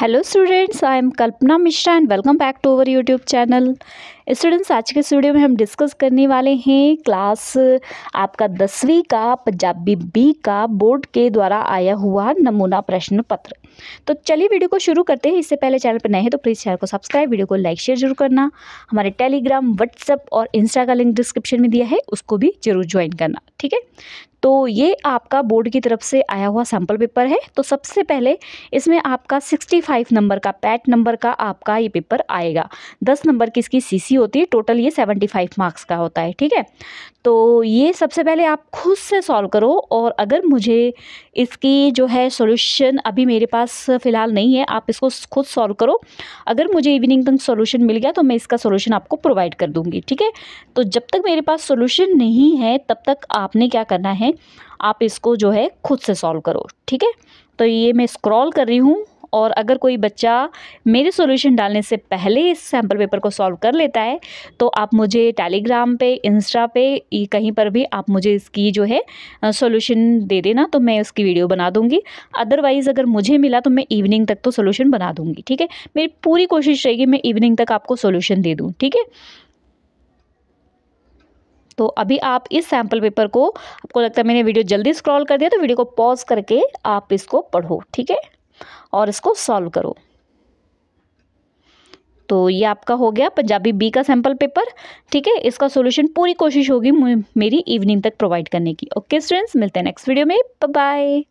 hello students I am Kalpana Mishra and welcome back to our YouTube channel students आज के studio में हम discuss करने वाले हैं क्लास uh, आपका दसवीं का पंजाबी बी का बोर्ड के द्वारा आया हुआ नमूना प्रश्न पत्र तो चलिए वीडियो को शुरू करते हैं इससे पहले चैनल पर नए हैं तो प्लीज़ चैनल को सब्सक्राइब वीडियो को लाइक शेयर जरूर करना हमारे टेलीग्राम व्हाट्सअप और इंस्टा का लिंक डिस्क्रिप्शन में दिया है उसको भी जरूर ज्वाइन करना ठीक है तो ये आपका बोर्ड की तरफ से आया हुआ सैम्पल पेपर है तो सबसे पहले इसमें आपका 65 नंबर का पैट नंबर का आपका ये पेपर आएगा 10 नंबर की इसकी सीसी होती है टोटल ये 75 मार्क्स का होता है ठीक है तो ये सबसे पहले आप खुद से सॉल्व करो और अगर मुझे इसकी जो है सॉल्यूशन अभी मेरे पास फ़िलहाल नहीं है आप इसको खुद सॉल्व करो अगर मुझे इवनिंग तक सॉल्यूशन मिल गया तो मैं इसका सॉल्यूशन आपको प्रोवाइड कर दूँगी ठीक है तो जब तक मेरे पास सॉल्यूशन नहीं है तब तक आपने क्या करना है आप इसको जो है खुद से सॉल्व करो ठीक है तो ये मैं स्क्रॉल कर रही हूँ और अगर कोई बच्चा मेरे सॉल्यूशन डालने से पहले इस सैम्पल पेपर को सॉल्व कर लेता है तो आप मुझे टेलीग्राम पे इंस्टा पे कहीं पर भी आप मुझे इसकी जो है सॉल्यूशन दे देना तो मैं उसकी वीडियो बना दूँगी अदरवाइज़ अगर मुझे मिला तो मैं इवनिंग तक तो सोल्यूशन बना दूँगी ठीक है मेरी पूरी कोशिश रहेगी मैं इवनिंग तक आपको सोल्यूशन दे दूँ ठीक है तो अभी आप इस सैम्पल पेपर को आपको लगता है मैंने वीडियो जल्दी स्क्रॉल कर दिया तो वीडियो को पॉज करके आप इसको पढ़ो ठीक है और इसको सॉल्व करो तो ये आपका हो गया पंजाबी बी का सैम्पल पेपर ठीक है इसका सोल्यूशन पूरी कोशिश होगी मेरी इवनिंग तक प्रोवाइड करने की ओके स्टूडेंट्स मिलते हैं नेक्स्ट वीडियो में बाय